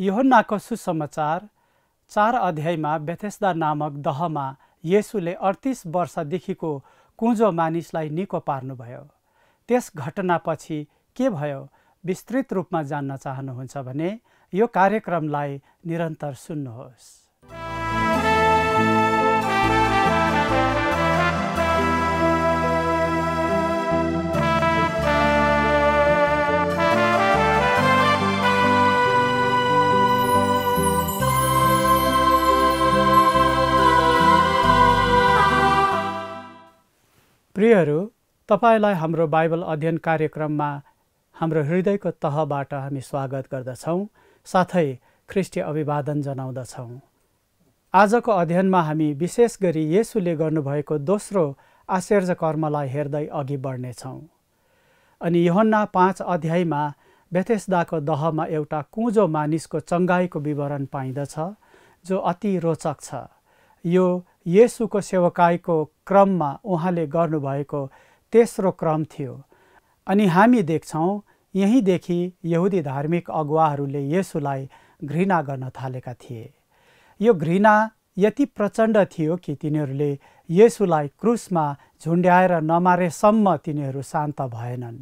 योहन्नाको सुसमाचार चार अध्यायमा बेथेस्दा नामक दहमा येसुले अडतिस वर्षदेखिको कुँजो मानिसलाई निको पार्नुभयो त्यस घटनापछि के भयो विस्तृत रूपमा जान्न चाहनुहुन्छ भने यो कार्यक्रमलाई निरन्तर सुन्नुहोस् प्रियहरू तपाईँलाई हाम्रो बाइबल अध्ययन कार्यक्रममा हाम्रो हृदयको तहबाट हामी स्वागत गर्दछौँ साथै ख्रिस्टी अभिवादन जनाउँदछौँ आजको अध्ययनमा हामी विशेष गरी यसुले गर्नुभएको दोस्रो आश्चर्य कर्मलाई हेर्दै अघि बढ्नेछौँ अनि योहन्ना पाँच अध्यायमा बेथेसदाको दहमा एउटा कुँजो मानिसको चङ्गाईको विवरण पाइँदछ जो अति रोचक छ यो येसुको सेवकाईको क्रममा उहाँले गर्नुभएको तेस्रो क्रम थियो अनि हामी देख्छौँ यहीँदेखि यहुदी धार्मिक अगुवाहरूले येसुलाई घृणा गर्न थालेका थिए यो घृणा यति प्रचण्ड थियो कि तिनीहरूले येसुलाई क्रुसमा झुन्ड्याएर नमारेसम्म तिनीहरू शान्त भएनन्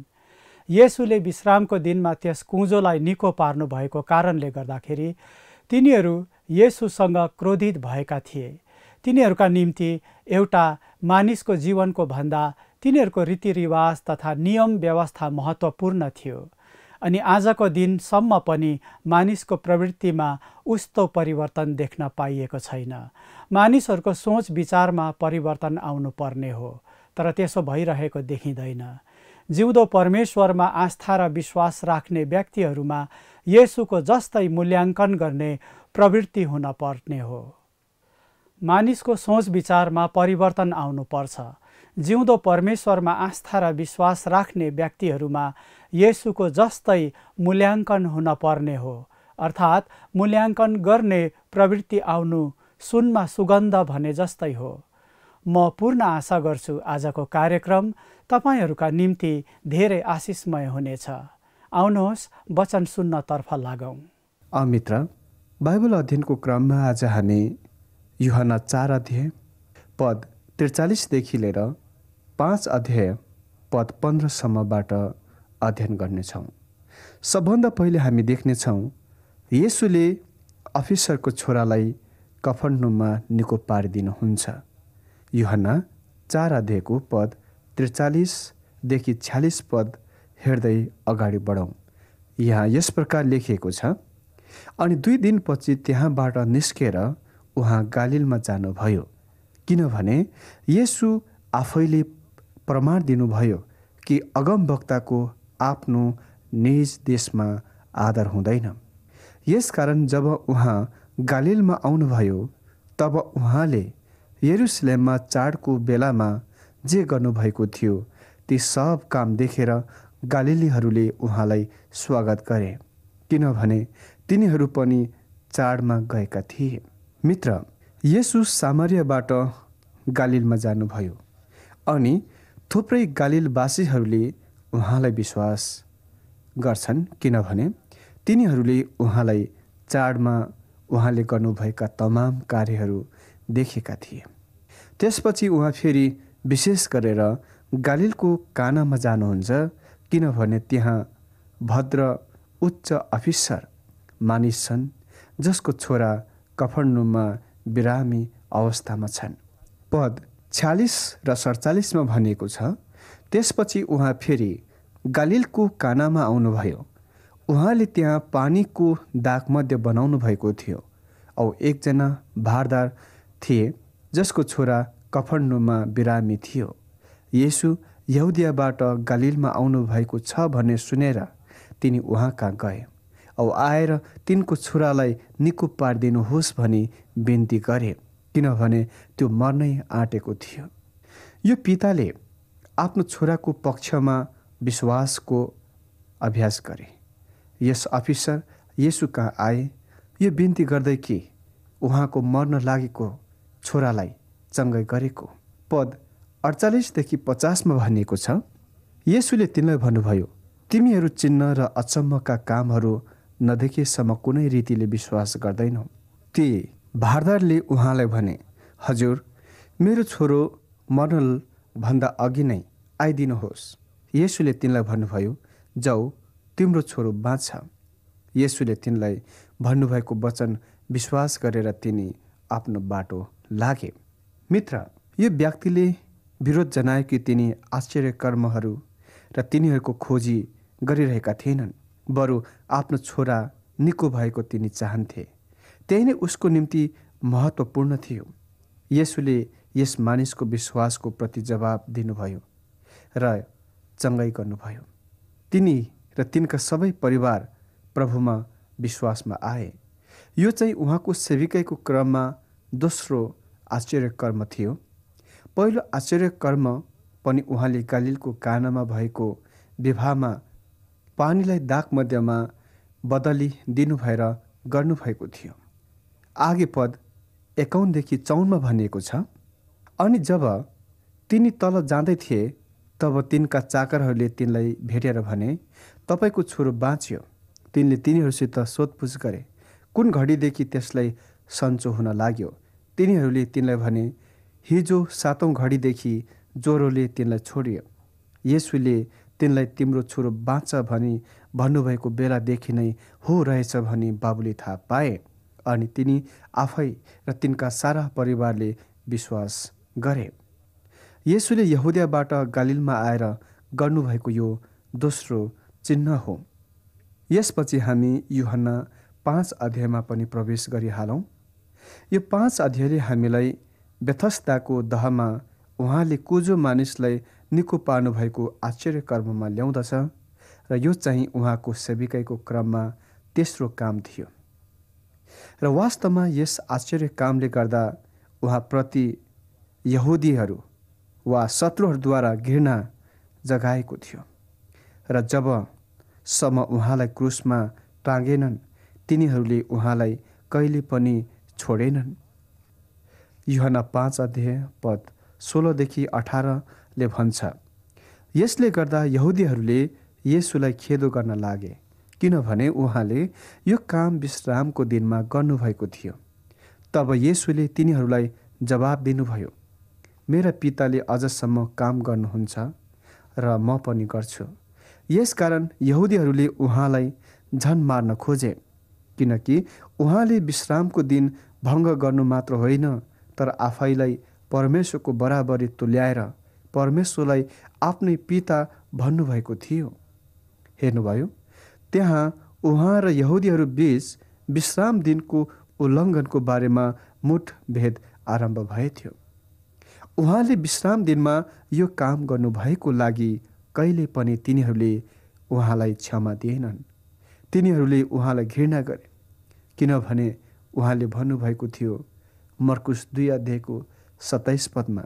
येसुले विश्रामको दिनमा त्यस कुँजोलाई निको पार्नुभएको कारणले गर्दाखेरि तिनीहरू येसुसँग क्रोधित भएका थिए तिनीहरूका निम्ति एउटा मानिसको जीवनको भन्दा तिनीहरूको रीतिरिवाज तथा नियम व्यवस्था महत्त्वपूर्ण थियो अनि आजको दिनसम्म पनि मानिसको प्रवृत्तिमा उस्तो परिवर्तन देख्न पाइएको छैन मानिसहरूको सोच विचारमा परिवर्तन आउनुपर्ने हो तर त्यसो भइरहेको देखिँदैन जिउँदो परमेश्वरमा आस्था र विश्वास राख्ने व्यक्तिहरूमा येसुको जस्तै मूल्याङ्कन गर्ने प्रवृत्ति हुन पर्ने हो मानिसको सोच विचारमा परिवर्तन आउनुपर्छ जिउँदो परमेश्वरमा आस्था र विश्वास राख्ने व्यक्तिहरूमा येसुको जस्तै मूल्याङ्कन हुन पर्ने हो अर्थात् मूल्याङ्कन गर्ने प्रवृत्ति आउनु सुनमा सुगन्ध भने जस्तै हो म पूर्ण आशा गर्छु आजको कार्यक्रम तपाईँहरूका निम्ति धेरै आशिषमय हुनेछ आउनुहोस् वचन सुन्नतर्फ लागौँ मित्र बाइबल अध्ययनको क्रममा आज हामी युहना चार अध्याय पद त्रिचालिसदेखि लिएर पाँच अध्याय पद पन्ध्रसम्मबाट अध्ययन गर्नेछौँ सबभन्दा पहिले हामी देख्नेछौँ यसुले अफिसरको छोरालाई कफन्डुमा निको पारिदिनुहुन्छ युहना चार अध्यायको पद त्रिचालिसदेखि छ्यालिस पद हेर्दै अगाडि बढौँ यहाँ यस प्रकार लेखिएको छ अनि दुई दिनपछि त्यहाँबाट निस्केर उहाँ गालिलमा जानुभयो किनभने यसु आफैले प्रमाण दिनुभयो कि अगम वक्ताको आफ्नो निज देशमा आदर हुँदैन यसकारण जब उहाँ गालिलमा आउनुभयो तब उहाँले यरुसलेममा चाडको बेलामा जे गर्नुभएको थियो ती सब काम देखेर गालिलीहरूले उहाँलाई स्वागत गरे किनभने तिनीहरू पनि चाडमा गएका थिए मित्र यसु सामरियाबाट गालिलमा जानुभयो अनि थुप्रै गालिलवासीहरूले उहाँलाई विश्वास गर्छन् किनभने तिनीहरूले उहाँलाई चाडमा उहाँले गर्नुभएका तमाम कार्यहरू देखेका थिए त्यसपछि उहाँ फेरि विशेष गरेर गालिलको कानामा जानुहुन्छ किनभने त्यहाँ भद्र उच्च अफिसर मानिस छन् जसको छोरा कफन्नुमा बिरामी अवस्थामा छन् पद छ्यालिस र सडचालिसमा भनिएको छ त्यसपछि उहाँ फेरि गालिलको कानामा आउनुभयो उहाँले त्यहाँ पानीको दागमध्ये बनाउनु भएको थियो औ एकजना भारदार थिए जसको छोरा कफन्नुमा बिरामी थियो यसु यहुदियाबाट गालिलमा आउनुभएको छ भन्ने सुनेर तिनी उहाँ कहाँ गए औ आएर तिनको छोरालाई निको पारिदिनुहोस् भनी बिन्ती गरे किनभने त्यो मर्नै आँटेको थियो यो पिताले आफ्नो छोराको पक्षमा विश्वासको अभ्यास गरे यस अफिसर येसु कहाँ आए यो बिन्ती गर्दै कि उहाँको मर्न लागेको छोरालाई चङ्गै गरेको पद अडचालिसदेखि पचासमा भनिएको छ यसुले तिनलाई भन्नुभयो तिमीहरू चिन्ह र अचम्मका कामहरू नदेखेसम्म कुनै रीतिले विश्वास गर्दैनौ ती भारदारले उहाँलाई भने हजुर मेरो छोरो मनलभन्दा अघि नै आइदिनुहोस् यसुले तिनलाई भन्नुभयो जाऊ तिम्रो छोरो बाँच्छ यसुले तिनलाई भन्नुभएको वचन विश्वास गरेर तिनी आफ्नो बाटो लागे मित्र यो व्यक्तिले विरोध जनायो कि तिनी आश्चर्य कर्महरू र तिनीहरूको खोजी गरिरहेका थिएनन् बरु आफ्नो छोरा निको भएको तिनी चाहन्थे त्यही नै उसको निम्ति महत्त्वपूर्ण थियो यसुले यस मानिसको विश्वासको प्रति जवाब दिनुभयो र चङ्गै गर्नुभयो तिनी र तिनका सबै परिवार प्रभुमा विश्वासमा आए यो चाहिँ उहाँको सेविकाईको क्रममा दोस्रो कर्म थियो पहिलो कर्म पनि उहाँले कालिलको कानामा भएको विवाहमा पानीलाई दागमध्यमा बदली दिनुभएर गर्नुभएको थियो आगे पद एकाउन्नदेखि चौनमा भनिएको छ अनि जब तिनी तल जाँदै थिए तब तिनका चाकरहरूले तिनलाई भेटेर भने तपाईँको छोरो बाँच्यो तिनले तिनीहरूसित सोधपुछ गरे कुन घडीदेखि त्यसलाई सन्चो हुन लाग्यो तिनीहरूले तिनलाई भने हिजो सातौँ घडीदेखि ज्वरोले तिनलाई छोडियो यसुले तिनलाई तिम्रो छोरो बाँच्छ भनी भन्नुभएको बेलादेखि नै हो रहेछ भनी बाबुले थाहा पाए अनि तिनी आफै र तिनका सारा परिवारले विश्वास गरे यसुले यहुदियाबाट गालिलमा आएर गर्नुभएको यो दोस्रो चिन्ह हो यसपछि हामी युहन्ना पाँच अध्यायमा पनि प्रवेश गरिहालौँ यो पाँच अध्यायले हामीलाई व्यथस्ताको दहमा उहाँले कोजो मानिसलाई निको भएको आश्चर्य कर्ममा ल्याउँदछ र यो चाहिँ उहाँको सेविकाईको क्रममा तेस्रो काम थियो र वास्तवमा यस आश्चर्य कामले गर्दा उहाँप्रति यहुदीहरू वा शत्रुहरूद्वारा घृणा जगाएको थियो र जबसम्म उहाँलाई क्रुसमा टाँगेनन् तिनीहरूले उहाँलाई कहिले पनि छोडेनन् युहना पाँच अध्याय पद सोह्रदेखि अठार ले भन्छ यसले गर्दा यहुदीहरूले यसुलाई खेदो गर्न लागे किनभने उहाँले यो काम विश्रामको दिनमा गर्नुभएको थियो तब यसुले तिनीहरूलाई जवाब दिनुभयो मेरा पिताले अझसम्म काम गर्नुहुन्छ र म पनि गर्छु यसकारण यहुदीहरूले उहाँलाई झन मार्न खोजे किनकि उहाँले विश्रामको दिन भङ्ग गर्नु मात्र होइन तर आफैलाई परमेश्वरको बराबरी तुल्याएर परमेश्वरलाई आफ्नै पिता भन्नुभएको थियो हेर्नुभयो त्यहाँ उहाँ र यहुदीहरू बिच विश्राम दिनको उल्लङ्घनको बारेमा भेद आरम्भ थियो उहाँले विश्राम दिनमा यो काम गर्नुभएको लागि कहिले पनि तिनीहरूले उहाँलाई क्षमा दिएनन् तिनीहरूले उहाँलाई घृणा गरे किनभने उहाँले भन्नुभएको थियो मर्कुस दुई अध्यायको सत्ताइस पदमा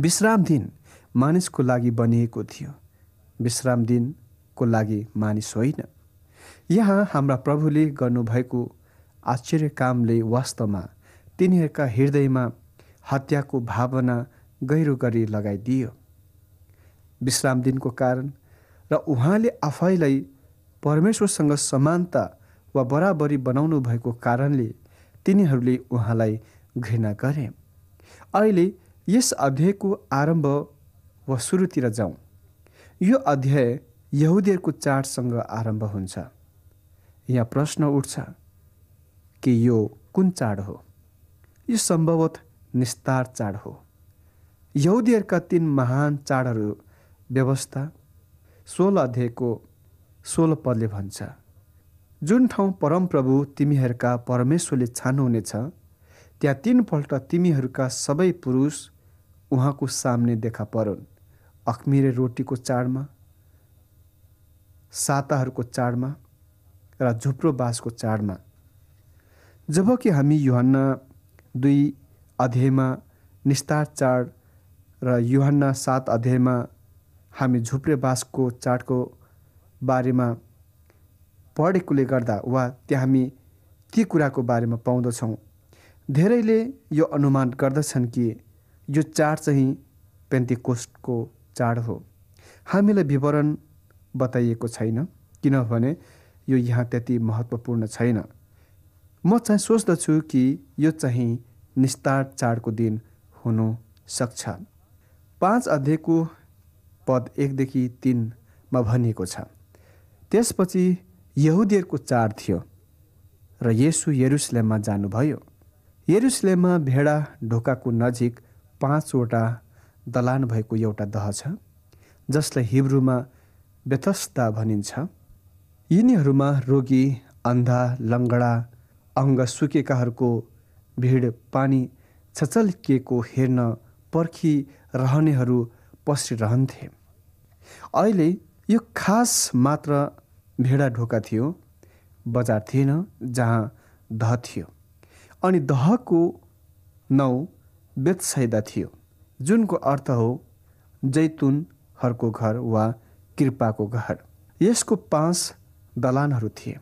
विश्राम दिन मानिसको लागि बनिएको थियो विश्राम दिनको लागि मानिस होइन यहाँ हाम्रा प्रभुले गर्नुभएको आश्चर्य कामले वास्तवमा तिनीहरूका हृदयमा हत्याको भावना गहिरो गरी लगाइदियो विश्राम दिनको कारण र उहाँले आफैलाई परमेश्वरसँग समानता वा बराबरी बनाउनु भएको कारणले तिनीहरूले उहाँलाई घृणा गरे अहिले यस अध्यायको आरम्भ वा सुरुतिर जाउँ यो अध्याय यहुदीहरूको चाडसँग आरम्भ हुन्छ यहाँ प्रश्न उठ्छ कि यो कुन चाड हो यो सम्भवत निस्तार चाड हो यहुदीहरूका तिन महान चाडहरू व्यवस्था सोह्र अध्यायको सोह्र पदले भन्छ जुन ठाउँ परमप्रभु तिमीहरूका परमेश्वरले छान्नुहुनेछ त्यहाँ तिनपल्ट तिमीहरूका सबै पुरुष उहाँको सामने देखा परुन् अख्मिरे रोटीको चाडमा साताहरूको चाडमा र झुप्रो बाँसको चाडमा जबकि हामी युहान दुई अध्यायमा निस्तार चाड र युहान सात अध्यायमा हामी झुप्रे बाँसको चाडको बारेमा पढेकोले गर्दा वा त्यहाँ हामी के कुराको बारेमा पाउँदछौँ धेरैले यो अनुमान गर्दछन् कि यो चाड चाहिँ पेन्तिकोस्टको चाड हो हामीलाई विवरण बताइएको छैन किनभने यो यहाँ त्यति महत्त्वपूर्ण छैन म चाहिँ सोच्दछु कि यो चाहिँ निस्तार चाडको दिन हुनु सक्छ पाँच अध्यायको पद एकदेखि तिनमा भनिएको छ त्यसपछि यहुदीहरूको चाड थियो र येसु यरुसलेममा जानुभयो यरुसलेममा भेडा ढोकाको नजिक पाँचवटा दलान भएको एउटा दह छ जसलाई हिब्रूमा व्यतस्ता भनिन्छ यिनीहरूमा रोगी अन्धा लङ्गडा अङ्ग सुकेकाहरूको भिड पानी छचल्किएको हेर्न पर्खिरहनेहरू पसिरहन्थे अहिले यो खास मात्र भेडा ढोका थियो बजार थिएन जहाँ ध थियो अनि दहको नौ बेतसैदा थियो जुनको अर्थ हो जैतुनहरूको घर वा कृपाको घर यसको पाँच दलानहरू थिए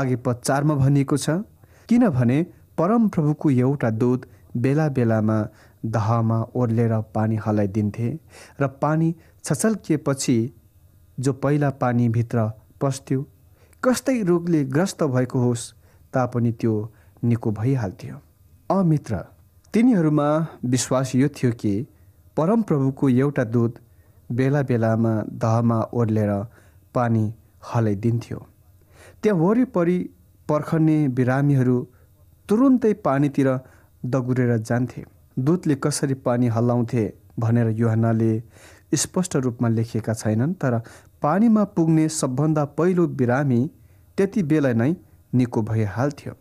आगे चारमा भनिएको छ किनभने परमप्रभुको एउटा दूत बेला बेलामा दहमा ओर्लेर पानी हलाइदिन्थे र पानी छचल्किएपछि जो पहिला पानीभित्र पस्थ्यो कस्तै रोगले ग्रस्त भएको होस् तापनि त्यो निको भइहाल्थ्यो अमित्र तिनीहरूमा विश्वास यो थियो कि परमप्रभुको एउटा दुध बेला बेलामा दहमा ओर्लेर पानी हलाइदिन्थ्यो त्यहाँ वरिपरि पर्खने बिरामीहरू तुरुन्तै पानीतिर दगुरेर जान्थे दुधले कसरी पानी हल्लाउँथे भनेर युहनाले स्पष्ट रूपमा लेखिएका छैनन् तर पानीमा पुग्ने सबभन्दा पहिलो बिरामी त्यति बेला नै निको भइहाल्थ्यो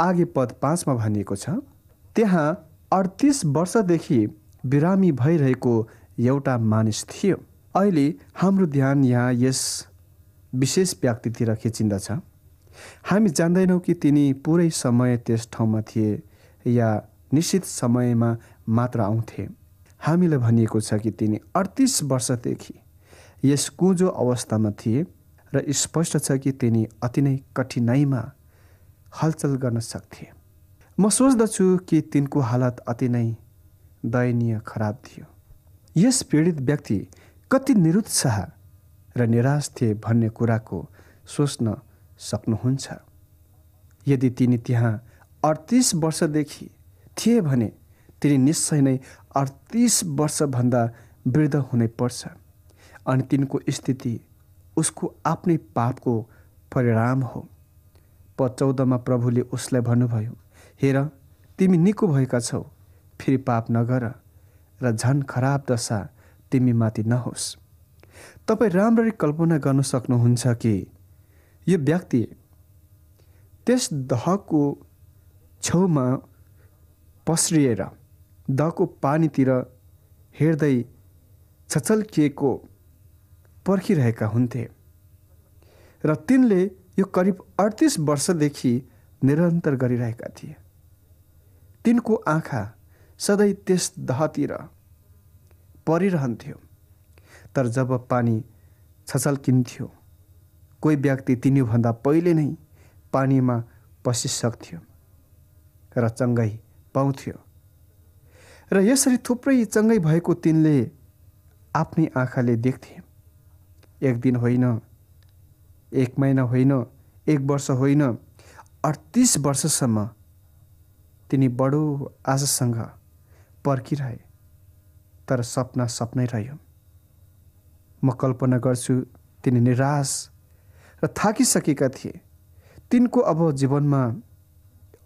आगे पद पाँचमा भनिएको छ त्यहाँ अडतिस वर्षदेखि बिरामी भइरहेको एउटा मानिस थियो अहिले हाम्रो ध्यान यहाँ यस विशेष व्यक्तितिर खिचिन्दछ हामी जान्दैनौँ कि तिनी पुरै समय त्यस ठाउँमा थिए या निश्चित समयमा मात्र आउँथे हामीलाई भनिएको छ कि तिनी अडतिस वर्षदेखि यस कुजो अवस्थामा थिए र स्पष्ट छ कि तिनी अति नै कठिनाइमा हलचल गर्न सक्थे म सोच्दछु कि तिनको हालत अति नै दयनीय खराब थियो यस पीडित व्यक्ति कति निरुत्साह र निराश थिए भन्ने कुराको सोच्न सक्नुहुन्छ यदि तिनी त्यहाँ अडतिस वर्षदेखि थिए भने तिनी निश्चय नै अडतिस वर्षभन्दा वृद्ध पर्छ अनि तिनको स्थिति उसको आफ्नै पापको परिणाम हो पद चौधमा प्रभुले उसलाई भन्नुभयो हेर तिमी निको भएका छौ फेरि पाप नगर र झन खराब दशा तिमीमाथि नहोस् तपाईँ राम्ररी कल्पना गर्न सक्नुहुन्छ कि यो व्यक्ति त्यस दहको छेउमा पस्रिएर दहको पानीतिर हेर्दै छचल्किएको पर्खिरहेका हुन्थे र तिनले यो करिब अडतिस वर्षदेखि निरन्तर गरिरहेका थिए तिनको आँखा सधैँ त्यस दहतिर परिरहन्थ्यो तर जब पानी छचल्किन्थ्यो कोही व्यक्ति तिनीभन्दा पहिले नै पानीमा पसिसक्थ्यो र चङ्गाई पाउँथ्यो र यसरी थुप्रै चङ्गाई भएको तिनले आफ्नै आँखाले देख्थे एक दिन होइन एक महिना होइन एक वर्ष होइन अडतिस वर्षसम्म तिनी बडो आशासँग पर्खिरहे तर सपना सपनै रह्यो म कल्पना गर्छु तिनी निराश र थाकिसकेका थिए तिनको अब जीवनमा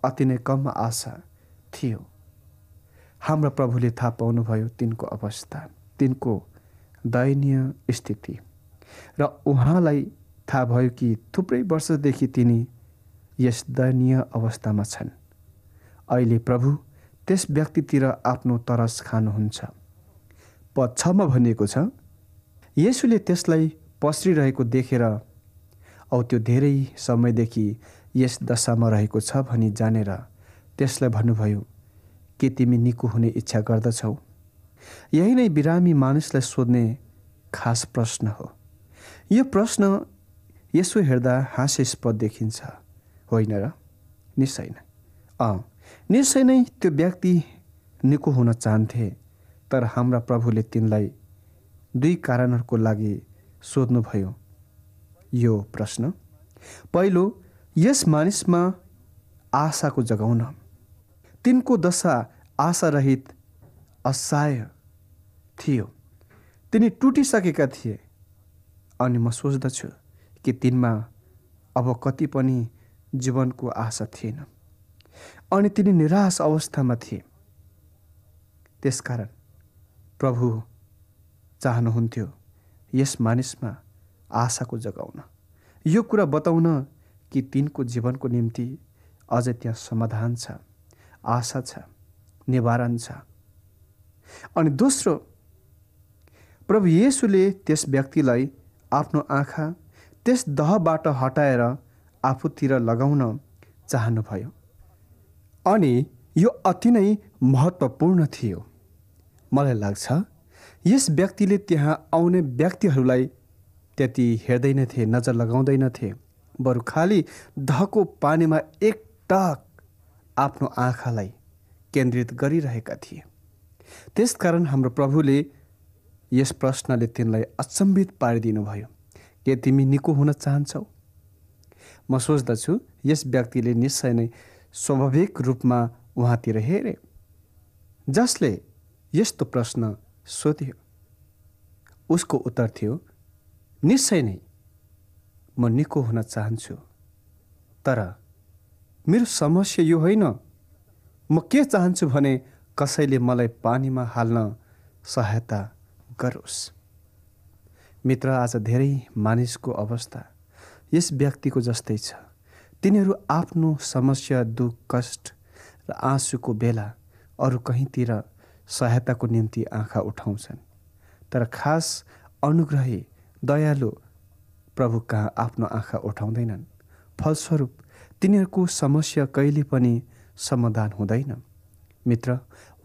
अति नै कम आशा थियो हाम्रो प्रभुले थाहा पाउनुभयो तिनको अवस्था तिनको दयनीय स्थिति र उहाँलाई थाहा भयो कि थुप्रै वर्षदेखि तिनी यस दयनीय अवस्थामा छन् अहिले प्रभु त्यस व्यक्तितिर आफ्नो तरस खानुहुन्छ पद छमा भनिएको छ यसुले त्यसलाई पस्रिरहेको देखेर औ त्यो धेरै समयदेखि यस दशामा रहेको छ भनी जानेर त्यसलाई भन्नुभयो के तिमी निको हुने इच्छा गर्दछौ यही नै बिरामी मानिसलाई सोध्ने खास प्रश्न हो यो प्रश्न यसो हेर्दा हास्यास्पद देखिन्छ होइन र निश्चय नै अँ निश्चय नै त्यो व्यक्ति निको हुन चाहन्थे तर हाम्रा प्रभुले तिनलाई दुई कारणहरूको लागि सोध्नुभयो यो प्रश्न पहिलो यस मानिसमा आशाको जगाउन तिनको दशा आशारहित असहाय थियो तिनी टुटिसकेका थिए अनि म सोच्दछु कि तिनमा अब कति पनि जीवनको आशा थिएन अनि तिनी निराश अवस्थामा थिए त्यसकारण प्रभु चाहनुहुन्थ्यो यस मानिसमा आशाको जगाउन यो कुरा बताउन कि तिनको जीवनको निम्ति अझै त्यहाँ समाधान छ आशा छ निवारण छ अनि दोस्रो प्रभु येसुले त्यस व्यक्तिलाई आफ्नो आँखा त्यस दहबाट हटाएर आफूतिर लगाउन चाहनुभयो अनि यो अति नै महत्त्वपूर्ण थियो मलाई लाग्छ यस व्यक्तिले त्यहाँ आउने व्यक्तिहरूलाई त्यति हेर्दैनथे नजर लगाउँदैनथे बरु खालि दहको पानीमा एक टक आफ्नो आँखालाई केन्द्रित गरिरहेका थिए त्यसकारण हाम्रो प्रभुले यस प्रश्नले तिनलाई अचम्बित पारिदिनुभयो के तिमी निको हुन चाहन्छौ म सोच्दछु यस व्यक्तिले निश्चय नै स्वाभाविक रूपमा उहाँतिर हेरे जसले यस्तो प्रश्न सोध्यो उसको उत्तर थियो निश्चय नै म निको हुन चाहन्छु तर मेरो समस्या यो होइन म के चाहन्छु भने कसैले मलाई पानीमा हाल्न सहायता गरोस् मित्र आज धेरै मानिसको अवस्था यस व्यक्तिको जस्तै छ तिनीहरू आफ्नो समस्या दुःख कष्ट र आँसुको बेला अरू कहीँतिर सहायताको निम्ति आँखा उठाउँछन् तर खास अनुग्रही दयालु प्रभु कहाँ आफ्नो आँखा उठाउँदैनन् फलस्वरूप तिनीहरूको समस्या कहिले पनि समाधान हुँदैन मित्र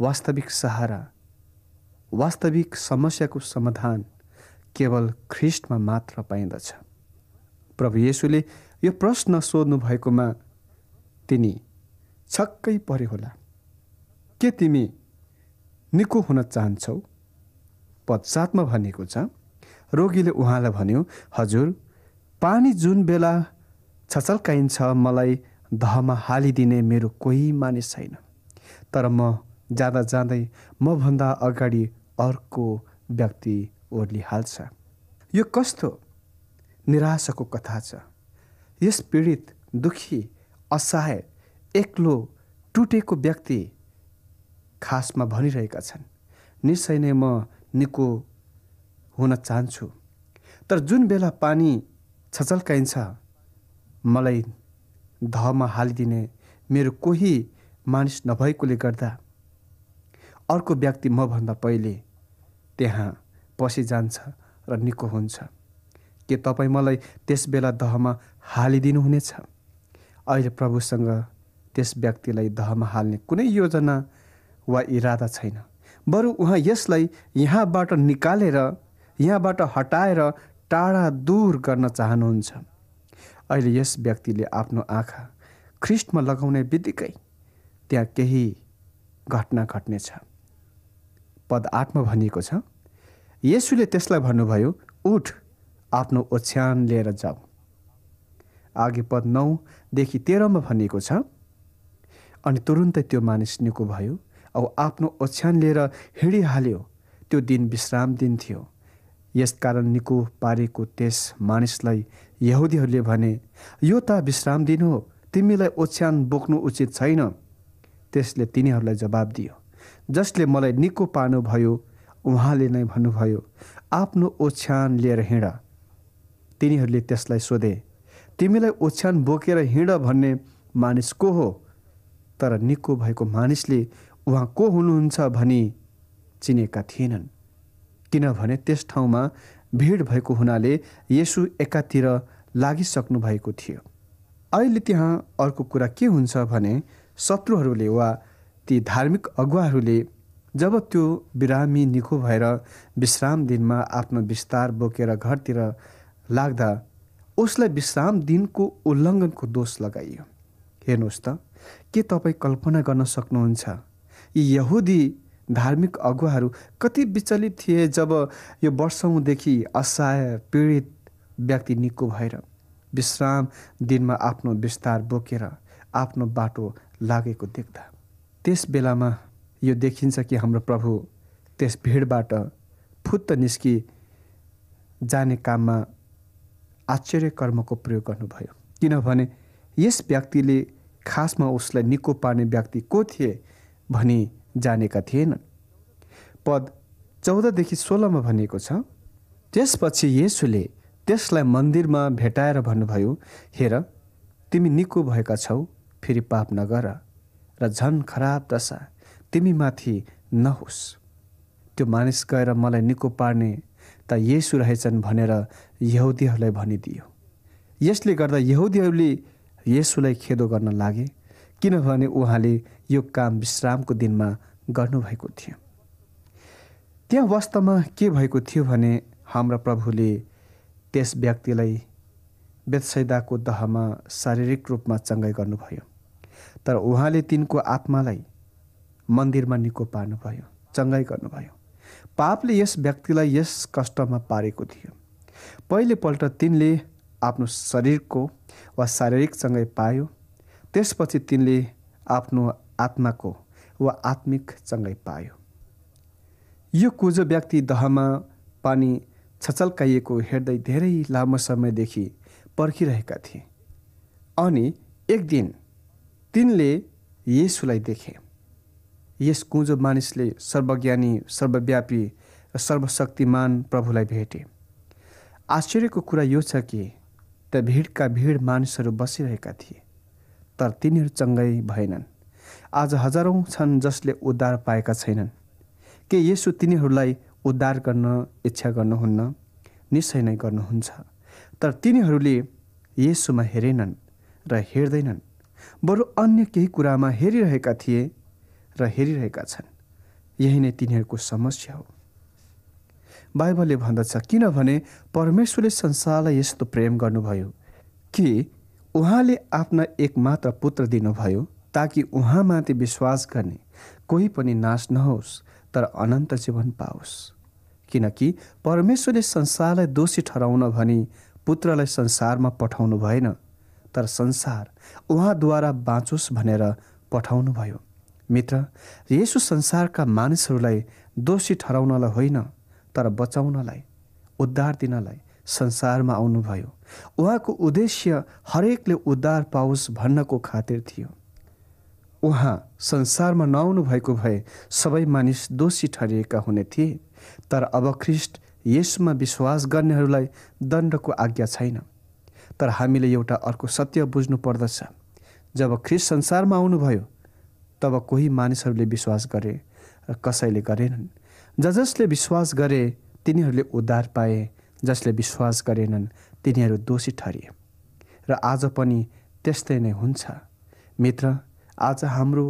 वास्तविक सहारा वास्तविक समस्याको समाधान केवल ख्रिस्टमा मात्र पाइँदछ प्रभु येसुले यो प्रश्न सोध्नु भएकोमा तिनी छक्कै परे होला के तिमी निको हुन चाहन्छौ पश्चातमा भनेको छ रोगीले उहाँलाई भन्यो हजुर पानी जुन बेला छचल्काइन्छ मलाई दहमा हालिदिने मेरो कोही मानिस छैन तर म जाँदा जाँदै मभन्दा अगाडि अर्को व्यक्ति ओर्लिहाल्छ यो कस्तो निराशाको कथा छ यस पीडित दुखी असहाय एक्लो टुटेको व्यक्ति खासमा भनिरहेका छन् निश्चय नै म निको हुन चाहन्छु तर जुन बेला पानी छचल्काइन्छ मलाई धमा हालिदिने मेरो कोही मानिस नभएकोले गर्दा अर्को व्यक्ति मभन्दा पहिले त्यहाँ पसि जान्छ र निको हुन्छ के तपाईँ मलाई त्यस बेला दहमा हालिदिनुहुनेछ अहिले प्रभुसँग त्यस व्यक्तिलाई दहमा हाल्ने कुनै योजना वा इरादा छैन बरु उहाँ यसलाई यहाँबाट निकालेर यहाँबाट हटाएर टाढा दूर गर्न चाहनुहुन्छ अहिले यस व्यक्तिले आफ्नो आँखा ख्रिस्टमा लगाउने बित्तिकै त्यहाँ केही घटना घट्नेछ पद आठमा भनिएको छ यसुले त्यसलाई भन्नुभयो उठ आफ्नो ओछ्यान लिएर जाऊ आगे पद नौदेखि तेह्रमा भनिएको छ अनि तुरुन्तै त्यो मानिस निको भयो औ आफ्नो ओछ्यान लिएर हिँडिहाल्यो त्यो दिन विश्राम दिन थियो यसकारण निको पारेको त्यस मानिसलाई यहुदीहरूले भने यो त विश्राम दिन हो तिमीलाई ओछ्यान बोक्नु उचित छैन त्यसले तिनीहरूलाई जवाब दियो जसले मलाई निको पार्नुभयो उहाँले नै भन्नुभयो आफ्नो ओछ्यान लिएर हिँड तिनीहरूले त्यसलाई सोधे तिमीलाई ओछ्यान बोकेर हिँड भन्ने मानिस को हो तर निको भएको मानिसले उहाँ को हुनुहुन्छ भनी चिनेका थिएनन् किनभने त्यस ठाउँमा भिड भएको हुनाले यसु एकातिर लागिसक्नु भएको थियो अहिले त्यहाँ अर्को कुरा के हुन्छ भने शत्रुहरूले वा ती धार्मिक अगुवाहरूले जब त्यो बिरामी निको भएर विश्राम दिनमा आफ्नो विस्तार बोकेर घरतिर लाग्दा उसलाई विश्राम दिनको उल्लङ्घनको दोष लगाइयो हेर्नुहोस् त के तपाईँ कल्पना गर्न सक्नुहुन्छ यी यहुदी धार्मिक अगुवाहरू कति विचलित थिए जब यो वर्षौँदेखि असहाय पीडित व्यक्ति निको भएर विश्राम दिनमा आफ्नो विस्तार बोकेर आफ्नो बाटो लागेको देख्दा त्यस बेलामा यो देखिन्छ कि हाम्रो प्रभु त्यस भिडबाट फुत्त निस्कि जाने काममा आश्चर्य कर्मको प्रयोग गर्नुभयो किनभने यस व्यक्तिले खासमा उसलाई निको पार्ने व्यक्ति को थिए भनी जानेका थिएनन् पद चौधदेखि सोह्रमा भनिएको छ त्यसपछि येसुले त्यसलाई मन्दिरमा भेटाएर भन्नुभयो हेर तिमी निको भएका छौ फेरि पाप नगर र झन खराब दशा तिमीमाथि नहोस् त्यो मानिस गएर मलाई निको पार्ने त यसु रहेछन् भनेर यहुदीहरूलाई भनिदियो यसले गर्दा यहुदीहरूले यसुलाई खेदो गर्न लागे किनभने उहाँले यो काम विश्रामको दिनमा गर्नुभएको थियो त्यहाँ वास्तवमा के भएको थियो भने हाम्रा प्रभुले त्यस व्यक्तिलाई बेत्सैदाको दहमा शारीरिक रूपमा चङ्गाइ गर्नुभयो तर उहाँले तिनको आत्मालाई मन्दिरमा निको पार्नुभयो चङ्गाइ गर्नुभयो पापले यस व्यक्तिलाई यस कष्टमा पारेको थियो पहिलेपल्ट तिनले आफ्नो शरीरको वा शारीरिक चङ्गाइ पायो त्यसपछि तिनले आफ्नो आत्माको वा आत्मिक चङ्गाइ पायो यो कुजो व्यक्ति दहमा पानी छचल्काइएको हेर्दै धेरै लामो समयदेखि पर्खिरहेका थिए अनि एक दिन तिनले येसुलाई देखे यस कुँजो मानिसले सर्वज्ञानी सर्वव्यापी र सर्वशक्तिमान प्रभुलाई भेटे आश्चर्यको कुरा यो छ कि त भिडका भिड मानिसहरू बसिरहेका थिए तर तिनीहरू चङ्गै भएनन् आज हजारौँ छन् जसले उद्धार पाएका छैनन् के यसो तिनीहरूलाई उद्धार गर्न इच्छा गर्नुहुन्न निश्चय नै गर्नुहुन्छ तर तिनीहरूले यसोमा हेरेनन् र हेर्दैनन् बरु अन्य केही कुरामा हेरिरहेका थिए र हेरिरहेका छन् यही नै तिनीहरूको समस्या हो बाइबलले भन्दछ किनभने परमेश्वरले संसारलाई यस्तो प्रेम गर्नुभयो कि उहाँले आफ्ना एकमात्र पुत्र दिनुभयो ताकि उहाँमाथि विश्वास गर्ने कोही पनि नाश नहोस् तर अनन्त जीवन पाओस् किनकि परमेश्वरले संसारलाई दोषी ठहराउन भनी पुत्रलाई संसारमा पठाउनु भएन तर संसार उहाँद्वारा बाँचोस् भनेर पठाउनुभयो मित्र यसो संसारका मानिसहरूलाई दोषी ठहराउनलाई होइन तर बचाउनलाई उद्धार दिनलाई संसारमा आउनुभयो उहाँको उद्देश्य हरेकले उद्धार पाओस् भन्नको खातिर थियो उहाँ संसारमा नआउनु भएको भए सबै मानिस दोषी ठहरिएका हुने थिए तर अब ख्रिस्ट यसमा विश्वास गर्नेहरूलाई दण्डको आज्ञा छैन तर हामीले एउटा अर्को सत्य बुझ्नु पर्दछ जब ख्रिस्ट संसारमा आउनुभयो तब कोही मानिसहरूले विश्वास गरे र कसैले गरेनन् ज जसले विश्वास गरे तिनीहरूले उद्धार पाए जसले विश्वास गरेनन् तिनीहरू दोषी ठरिए र आज पनि त्यस्तै नै हुन्छ मित्र आज हाम्रो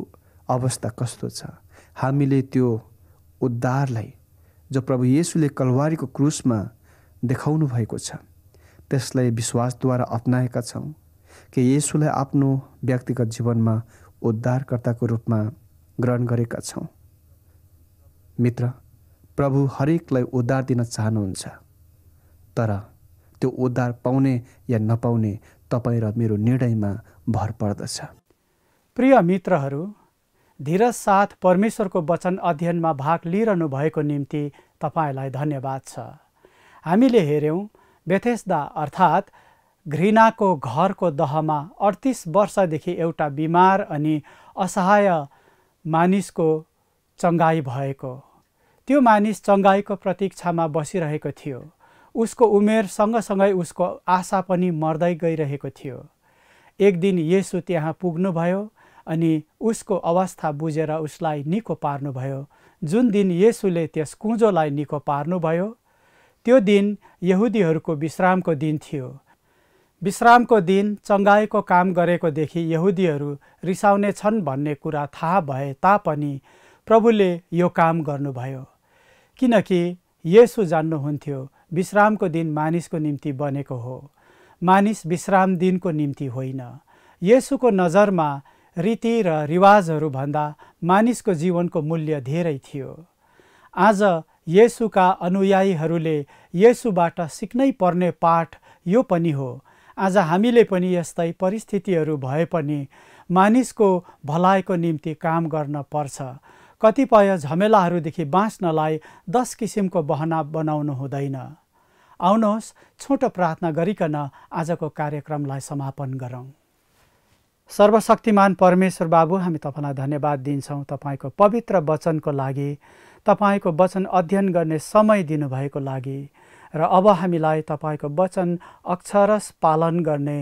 अवस्था कस्तो छ हामीले त्यो उद्धारलाई जो प्रभु येसुले कलवारीको क्रुसमा देखाउनु भएको छ त्यसलाई विश्वासद्वारा अप्नाएका छौँ कि येसुलाई आफ्नो व्यक्तिगत जीवनमा उद्धारकर्ताको रूपमा ग्रहण गरेका छौँ मित्र प्रभु हरेकलाई उद्धार दिन चाहनुहुन्छ तर त्यो उद्धार पाउने या नपाउने तपाईँ र मेरो निर्णयमा भर पर्दछ प्रिय मित्रहरू धीरज साथ परमेश्वरको वचन अध्ययनमा भाग लिइरहनु भएको निम्ति तपाईँलाई धन्यवाद छ हामीले हेऱ्यौँ बेथेस्दा अर्थात् घृणाको घरको दहमा अडतिस वर्षदेखि एउटा बिमार अनि असहाय मानिसको चङ्गाई भएको त्यो मानिस चङ्गाईको प्रतीक्षामा बसिरहेको थियो उसको उमेर सँगसँगै उसको आशा पनि मर्दै गइरहेको थियो एक दिन येसु त्यहाँ पुग्नुभयो अनि उसको अवस्था बुझेर उसलाई निको पार्नुभयो जुन दिन येसुले त्यस कुँजोलाई निको पार्नुभयो त्यो दिन यहुदीहरूको विश्रामको दिन थियो विश्रामको दिन चङ्गाएको काम गरेकोदेखि यहुदीहरू रिसाउने छन् भन्ने कुरा थाहा भए तापनि प्रभुले यो काम गर्नुभयो किनकि यसो जान्नुहुन्थ्यो विश्रामको दिन मानिसको निम्ति बनेको हो मानिस विश्राम दिनको निम्ति होइन यसुको नजरमा रीति र रिवाजहरूभन्दा मानिसको जीवनको मूल्य धेरै थियो आज येसुका अनुयायीहरूले येसुबाट सिक्नै पर्ने पाठ यो पनि हो आज हामीले पनि यस्तै परिस्थितिहरू भए पनि मानिसको भलाइको निम्ति काम गर्न पर्छ कतिपय झमेलाहरूदेखि बाँच्नलाई दस किसिमको बहना बनाउनु हुँदैन आउनुहोस् छोटो प्रार्थना गरिकन आजको कार्यक्रमलाई समापन गरौँ सर्वशक्तिमान परमेश्वर बाबु हामी तपाईँलाई धन्यवाद दिन्छौँ तपाईँको पवित्र वचनको लागि तपाईँको वचन अध्ययन गर्ने समय दिनुभएको लागि र अब हामीलाई तपाईँको वचन अक्षरस पालन गर्ने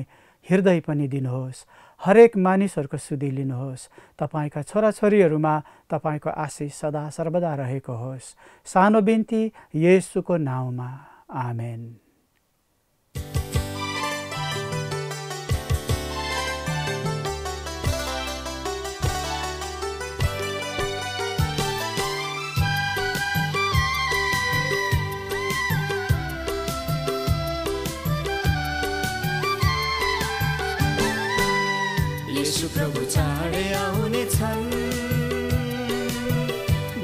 हृदय पनि दिनुहोस् हरेक मानिसहरूको सुधी लिनुहोस् तपाईँका छोराछोरीहरूमा तपाईँको आशिष सदा सर्वदा रहेको होस् सानो बिन्ती येसुको नाउँमा आमेन यीशु प्रभु चाँडै आउने छन्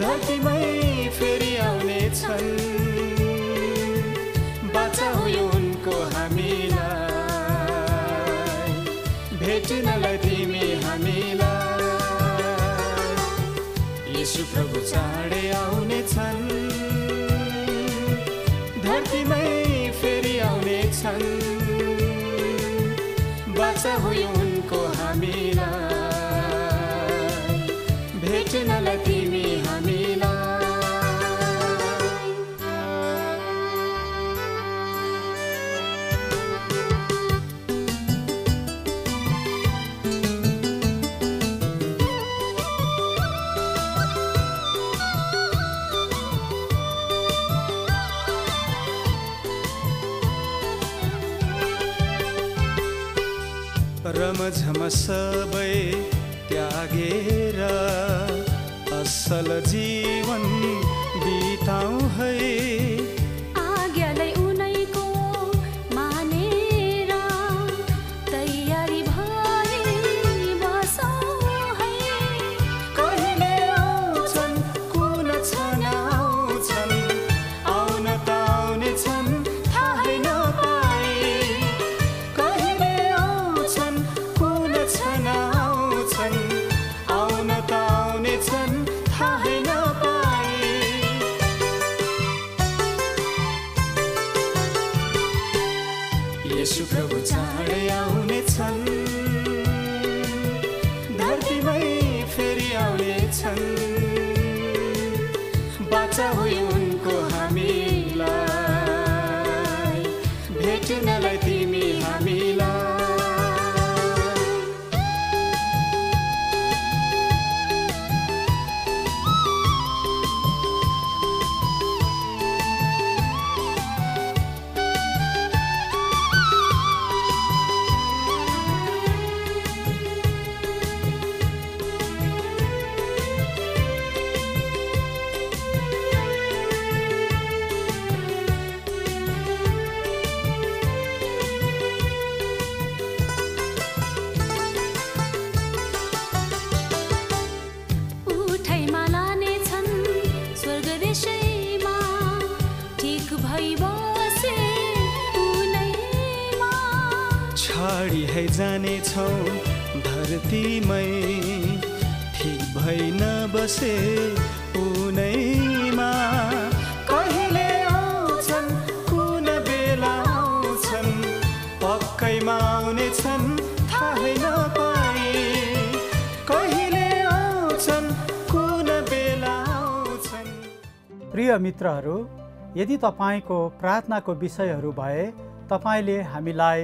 धरतीमै फेरि आउने छन् बाचाउ उनको हामीलाई भेटिनलाई तिमी हामीलाई यीशु प्रभु चाँडै आउने छन् धरतीमै फेरि आउने छन् बाचा झम सबै त्यागेर असल जीवन बिताउ प्रिय मित्रहरू यदि तपाईँको प्रार्थनाको विषयहरू भए तपाईँले हामीलाई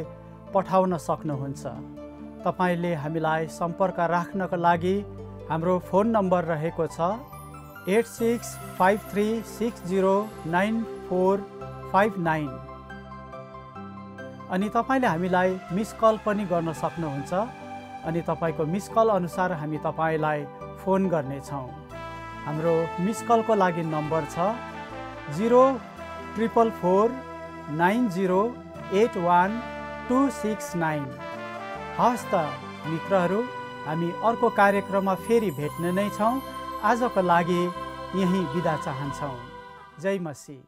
पठाउन सक्नुहुन्छ तपाईँले हामीलाई सम्पर्क राख्नको लागि हाम्रो फोन नम्बर रहेको छ eight six five three six zero nine four five nine अनि तपाईँले हामीलाई मिस कल पनि गर्न सक्नुहुन्छ अनि तपाईँको मिस कल अनुसार हामी तपाईँलाई फोन गर्नेछौँ हाम्रो मिस कलको लागि नम्बर छ zero triple four nine zero eight one two six nine हस् त मित्रहरू हामी अर्को कार्यक्रममा फेरि भेट्ने नै छौँ आजको लागि यहीँ बिदा चाहन्छौँ जय मसी